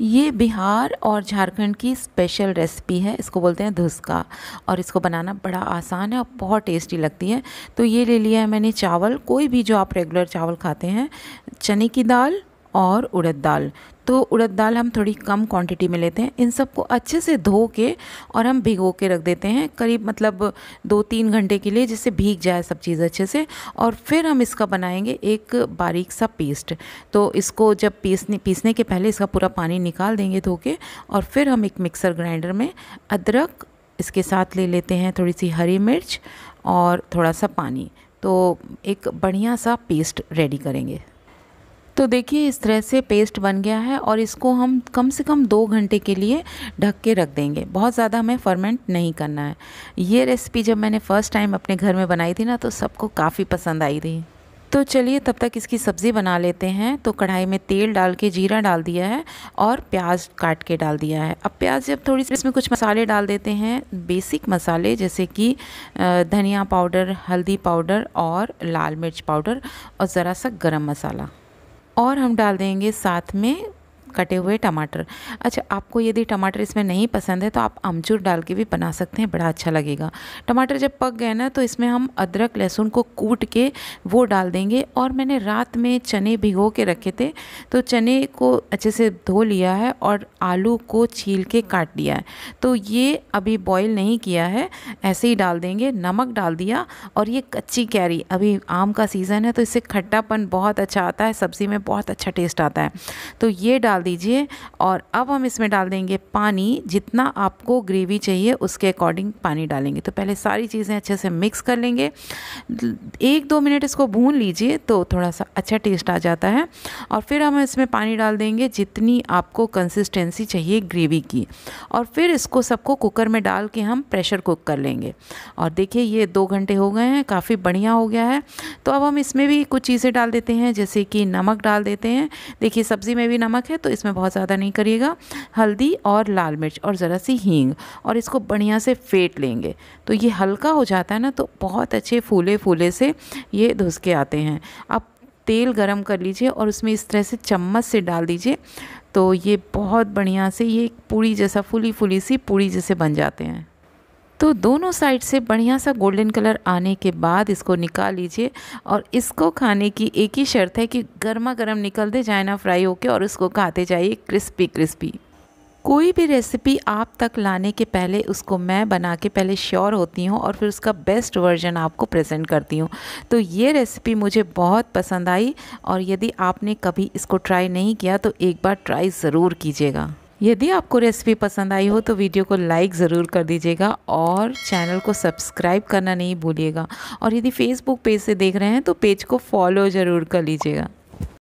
ये बिहार और झारखंड की स्पेशल रेसिपी है इसको बोलते हैं धुसका और इसको बनाना बड़ा आसान है और बहुत टेस्टी लगती है तो ये ले लिया है मैंने चावल कोई भी जो आप रेगुलर चावल खाते हैं चने की दाल और उड़द दाल तो उड़द दाल हम थोड़ी कम क्वांटिटी में लेते हैं इन सबको अच्छे से धो के और हम भिगो के रख देते हैं करीब मतलब दो तीन घंटे के लिए जिससे भीग जाए सब चीज़ अच्छे से और फिर हम इसका बनाएंगे एक बारीक सा पेस्ट तो इसको जब पीसने पीसने के पहले इसका पूरा पानी निकाल देंगे धो के और फिर हम एक मिक्सर ग्राइंडर में अदरक इसके साथ ले लेते हैं थोड़ी सी हरी मिर्च और थोड़ा सा पानी तो एक बढ़िया सा पेस्ट रेडी करेंगे तो देखिए इस तरह से पेस्ट बन गया है और इसको हम कम से कम दो घंटे के लिए ढक के रख देंगे बहुत ज़्यादा हमें फर्मेंट नहीं करना है ये रेसिपी जब मैंने फ़र्स्ट टाइम अपने घर में बनाई थी ना तो सबको काफ़ी पसंद आई थी तो चलिए तब तक इसकी सब्ज़ी बना लेते हैं तो कढ़ाई में तेल डाल के जीरा डाल दिया है और प्याज काट के डाल दिया है अब प्याज जब थोड़ी सी इसमें कुछ मसाले डाल देते हैं बेसिक मसाले जैसे कि धनिया पाउडर हल्दी पाउडर और लाल मिर्च पाउडर और ज़रा सा गरम मसाला और हम डाल देंगे साथ में कटे हुए टमाटर अच्छा आपको यदि टमाटर इसमें नहीं पसंद है तो आप अमचूर डाल के भी बना सकते हैं बड़ा अच्छा लगेगा टमाटर जब पक गए ना तो इसमें हम अदरक लहसुन को कूट के वो डाल देंगे और मैंने रात में चने भिगो के रखे थे तो चने को अच्छे से धो लिया है और आलू को छील के काट दिया है तो ये अभी बॉयल नहीं किया है ऐसे ही डाल देंगे नमक डाल दिया और ये कच्ची कैरी अभी आम का सीज़न है तो इससे खट्टापन बहुत अच्छा आता है सब्ज़ी में बहुत अच्छा टेस्ट आता है तो ये डाल दीजिए और अब हम इसमें डाल देंगे पानी जितना आपको ग्रेवी चाहिए उसके अकॉर्डिंग पानी डालेंगे तो पहले सारी चीज़ें अच्छे से मिक्स कर लेंगे एक दो मिनट इसको भून लीजिए तो थोड़ा सा अच्छा टेस्ट आ जाता है और फिर हम इसमें पानी डाल देंगे जितनी आपको कंसिस्टेंसी चाहिए ग्रेवी की और फिर इसको सबको कुकर में डाल के हम प्रेशर कुक कर लेंगे और देखिए ये दो घंटे हो गए हैं काफ़ी बढ़िया हो गया है तो अब हम इसमें भी कुछ चीज़ें डाल देते हैं जैसे कि नमक डाल देते हैं देखिए सब्ज़ी में भी नमक है तो इसमें बहुत ज़्यादा नहीं करिएगा हल्दी और लाल मिर्च और ज़रा सी हींग और इसको बढ़िया से फेंट लेंगे तो ये हल्का हो जाता है ना तो बहुत अच्छे फूले फूले से ये धुस के आते हैं अब तेल गरम कर लीजिए और उसमें इस तरह से चम्मच से डाल दीजिए तो ये बहुत बढ़िया से ये पूड़ी जैसा फूली फूली सी पूड़ी जैसे बन जाते हैं तो दोनों साइड से बढ़िया सा गोल्डन कलर आने के बाद इसको निकाल लीजिए और इसको खाने की एक ही शर्त है कि गर्मा गर्म निकलते जाए ना फ्राई होके और उसको खाते जाइए क्रिस्पी क्रिस्पी कोई भी रेसिपी आप तक लाने के पहले उसको मैं बना के पहले श्योर होती हूँ और फिर उसका बेस्ट वर्जन आपको प्रेजेंट करती हूँ तो ये रेसिपी मुझे बहुत पसंद आई और यदि आपने कभी इसको ट्राई नहीं किया तो एक बार ट्राई ज़रूर कीजिएगा यदि आपको रेसिपी पसंद आई हो तो वीडियो को लाइक ज़रूर कर दीजिएगा और चैनल को सब्सक्राइब करना नहीं भूलिएगा और यदि फेसबुक पेज से देख रहे हैं तो पेज को फॉलो ज़रूर कर लीजिएगा